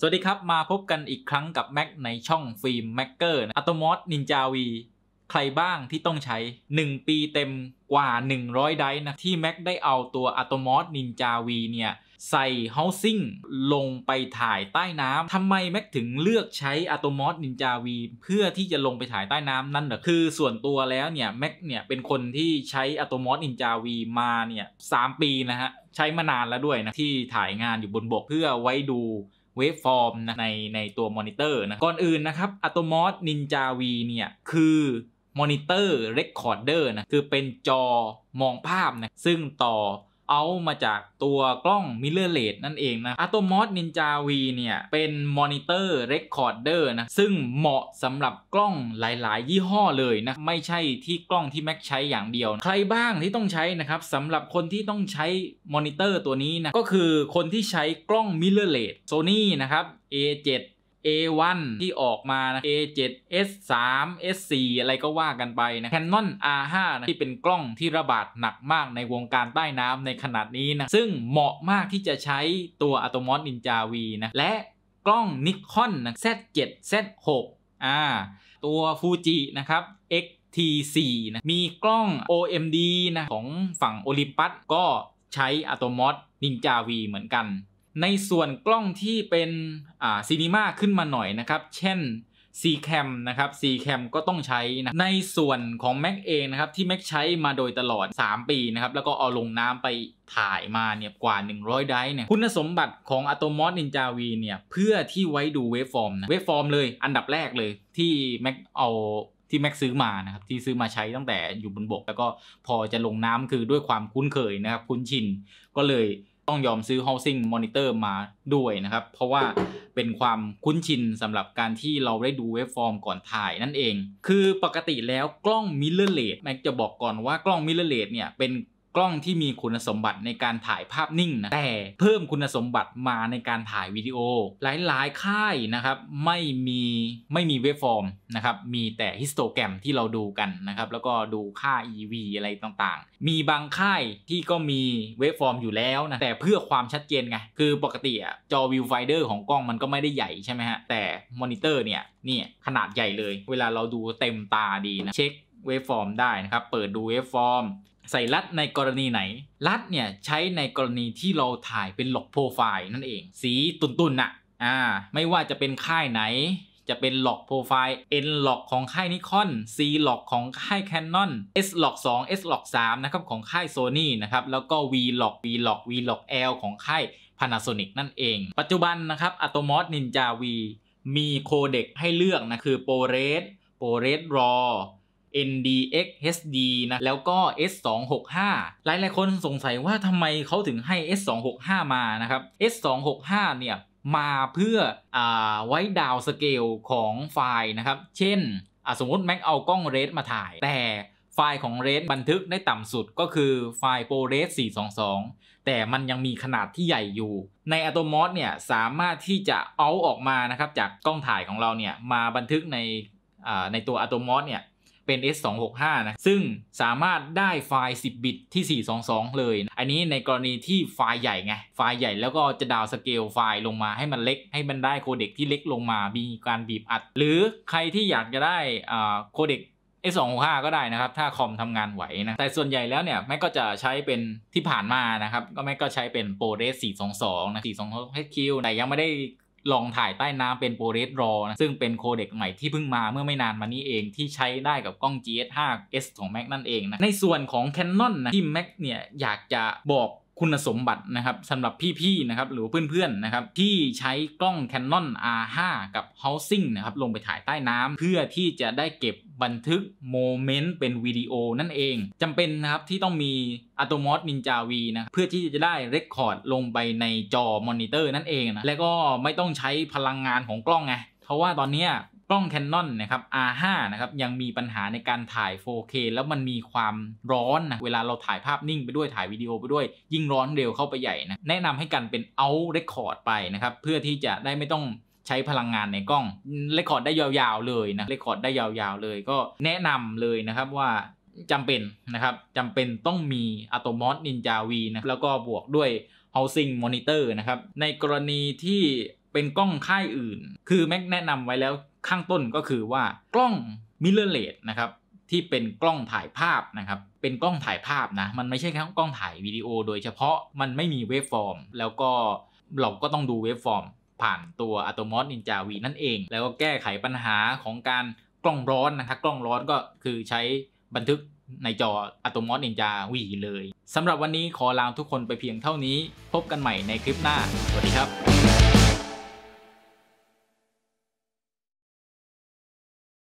สวัสดีครับ มาพบกันอีกครั้งกับแม็กในช่องฟิล์มแม็กเกอร์อัตอมอสนินจาวีใครบ้างที่ต้องใช้ 1 ปีเต็มกว่า 100 ไดนะที่แม็กได้เอาตัวอัตอมอสนินจาวีเนี่ยใส่เฮาซิ่งลงไปถ่ายใต้น้ำทำไมแม็กถึงเลือกใช้อัตอมอสนินจาวีเพื่อที่จะลงไปถ่ายใต้น้ำนั่นเหรอคือส่วนตัวแล้วเนี่ยแม็กเนี่ยเป็นคนที่ใช้อัตอมอสนินจาวีมาเนี่ยสปีนะฮะใช้มานานแล้วด้วยนะที่ถ่ายงานอยู่บนบกเพื่อไว้ดูเวฟฟอร์มนะ ใน ในตัว มอนิเตอร์ นะ ก่อน อื่น นะ ครับอตโมอสนินจาวีเนี่ย คือ มอนิเตอร์ เรคคอร์เดอร์ นะ คือเป็นจอมองภาพ นะ ซึ่งต่อเอามาจากตัวกล้องมิเลอร์เลดนั่นเองนะอะโตมอสนินจาวีเนี่ยเป็นมอนิเตอร์เรคคอร์เดอร์นะ ซึ่งเหมาะสำหรับกล้องหลาย ๆ ยี่ห้อเลยนะ ไม่ใช่ที่กล้องที่แม็กใช้อย่างเดียวนะใครบ้างที่ต้องใช้นะครับสำหรับคนที่ต้องใช้มอนิเตอร์ตัวนี้นะ ก็คือคนที่ใช้กล้องมิเลอร์เลดโซนี่นะครับ A7 A1 ที่ออกมานะ A7 S3 S4 อะไรก็ว่ากันไปนะ Canon R5 นะ ที่เป็นกล้องที่ระบาดหนักมากในวงการใต้น้ำในขนาดนี้นะ ซึ่งเหมาะมากที่จะใช้ตัว Atomos Ninja V นะ และกล้อง Nikon นะ Z7 Z6 อ่าตัวฟูจินะครับ X-T4 นะ มีกล้อง OMD นะของฝั่ง Olympus ก็ใช้ Atomos Ninja V เหมือนกันในส่วนกล้องที่เป็น อ่าซีนีมาขึ้นมาหน่อยนะครับ เช่น C แคมนะครับ C แคมก็ต้องใช้นะ ในส่วนของ Mac เองนะครับ ที่ Mac ใช้มาโดยตลอด 3 ปีนะครับ แล้วก็เอาลงน้ำไปถ่ายมาเนี่ยกว่า 100 ไดเนี่ย คุณสมบัติของ Atomos Ninja V เนี่ย เพื่อที่ไว้ดูเวฟฟอร์ม นะเวฟฟอร์มเลย อันดับแรกเลยที่ Mac เอาที่แม็กซื้อมานะครับ ที่ซื้อมาใช้ตั้งแต่อยู่บนบก แล้วก็พอจะลงน้ำคือด้วยความคุ้นเคยนะครับคุ้นชินก็เลยต้องยอมซื้อ housing monitor มาด้วยนะครับ เพราะว่าเป็นความคุ้นชินสำหรับการที่เราได้ดูเวฟฟอร์มก่อนถ่ายนั่นเอง คือปกติแล้วกล้องมิเ r อร์เล e แม็กจะบอกก่อนว่ากล้องมิเ r อร์เล e เนี่ยเป็นกล้องที่มีคุณสมบัติในการถ่ายภาพนิ่งนะแต่เพิ่มคุณสมบัติมาในการถ่ายวิดีโอหลายๆ ค่ายนะครับไม่มีไม่มีเวฟฟอร์มนะครับมีแต่ฮิสโตแกรมที่เราดูกันนะครับแล้วก็ดูค่า EV อะไรต่างๆ มีบางค่ายที่ก็มีเวฟฟอร์มอยู่แล้วนะแต่เพื่อความชัดเจนไงคือปกติอะจอวิวไฟเดอร์ของกล้องมันก็ไม่ได้ใหญ่ใช่ไหมฮะแต่มอนิเตอร์เนี่ยนี่ขนาดใหญ่เลยเวลาเราดูเต็มตาดีนะเช็คเวฟฟอร์มได้นะครับ เปิดดูเวฟฟอร์ม ใส่รัดในกรณีไหน รัดเนี่ย ใช้ในกรณีที่เราถ่ายเป็นหลอกโปรไฟล์นั่นเอง สีตุนๆนน่ะ อ่า ไม่ว่าจะเป็นค่ายไหน จะเป็นหลอกโปรไฟล์ N หลอกของค่ายนิคอน C หลอกของค่าย c a น o n S หลอก2 S หลอก3นะครับ ของค่ายซน n y นะครับ แล้วก็ V หลอก V หลอก V หลอก L ของค่าย Panasonic นั่นเอง ปัจจุบันนะครับ Atomos Ninja V มีโคเด็กให้เลือกนะคือ ProRes ProRes RAW NDX HD นะ แล้วก็ S265 หลายหลายคนสงสัยว่าทำไมเขาถึงให้ S265 มานะครับ S265 เนี่ย มาเพื่ออไว้ดาวสเกลของไฟล์นะครับ เช่น สมมติแม็กเอากล้องเรสมาถ่าย แต่ไฟล์ของเรสบันทึกได้ต่ำสุดก็คือไฟล์โปรเรส422 แต่มันยังมีขนาดที่ใหญ่อยู่ ในอ t o m o s เนี่ย สามารถที่จะเอาออกมานะครับ จากกล้องถ่ายของเราเนี่ย มาบันทึกในในตัวอ t o m o s เนี่ยเป็น S265 นะ ซึ่งสามารถได้ไฟล์ 10 บิตที่ 422 เลย อันนี้ในกรณีที่ไฟล์ใหญ่ไง ไฟล์ใหญ่แล้วก็จะดาวสเกลไฟล์ลงมาให้มันเล็ก ให้มันได้โคเด็กที่เล็กลงมา มีการบีบอัด หรือใครที่อยากจะได้โคเด็ก S265 ก็ได้นะครับ ถ้าคอมทำงานไหวนะ แต่ส่วนใหญ่แล้วเนี่ย แม่ก็จะใช้เป็นที่ผ่านมานะครับ ก็แม่ก็ใช้เป็น ProRes 422 นะ 422 HQ แต่ยังไม่ได้ลองถ่ายใต้น้ำเป็นโปรเรสรอนะ ซึ่งเป็นโคเด็กใหม่ที่เพิ่งมาเมื่อไม่นานมานี้เองที่ใช้ได้กับกล้อง GS5S ของ Mac นั่นเองนะ ในส่วนของ Canon นะ ที่ Mac เนี่ย อยากจะบอกคุณสมบัตินะครับสำหรับพี่ ๆ นะครับ หรือเพื่อน ๆ นะครับ ที่ใช้กล้อง Canon R5 กับ Housing นะครับ ลงไปถ่ายใต้น้ำเพื่อที่จะได้เก็บบันทึกโมเมนต์เป็นวิดีโอนั่นเองจำเป็นนะครับ ที่ต้องมี Atomos Ninja V นะเพื่อที่จะได้เรคคอร์ดลงไปในจอมอนิเตอร์ นั่นเองนะ และก็ไม่ต้องใช้พลังงานของกล้องไงเพราะว่าตอนนี้ล้องแคนนอนนะครับ R5 นะครับ ยังมีปัญหาในการถ่าย 4K แล้วมันมีความร้อนนะเวลาเราถ่ายภาพนิ่งไปด้วยถ่ายวิดีโอไปด้วย ยิ่งร้อนเร็วเข้าไปใหญ่นะ แนะนำให้กันเป็น out record ไปนะครับ เพื่อที่จะได้ไม่ต้องใช้พลังงานในกล้องเรคคอร์ดได้ยาวๆเลยนะเรคคอร์ดได้ยาวๆเลยก็แนะนำเลยนะครับว่าจำเป็นนะครับจำเป็นต้องมี Atomos Ninja V นะแล้วก็บวกด้วย Housing Monitor นะครับในกรณีที่เป็นกล้องค่ายอื่น คือแม็กแนะนำไว้แล้วข้างต้นก็คือว่ากล้องมิเรอร์เลสนะครับ ที่เป็นกล้องถ่ายภาพนะครับ เป็นกล้องถ่ายภาพนะ มันไม่ใช่แค่กล้องถ่ายวิดีโอโดยเฉพาะมันไม่มีเวฟฟอร์มแล้วก็ เราก็ต้องดูเวฟฟอร์มผ่านตัวอัตโมสนินจาวีนั่นเอง แล้วก็แก้ไขปัญหาของการกล้องร้อนนะครับ กล้องร้อนก็คือใช้บันทึกในจออัตโมสนินจาวีเลยสำหรับวันนี้ขอลาทุกคนไปเพียงเท่านี้พบกันใหม่ในคลิปหน้า สวัสดีครับ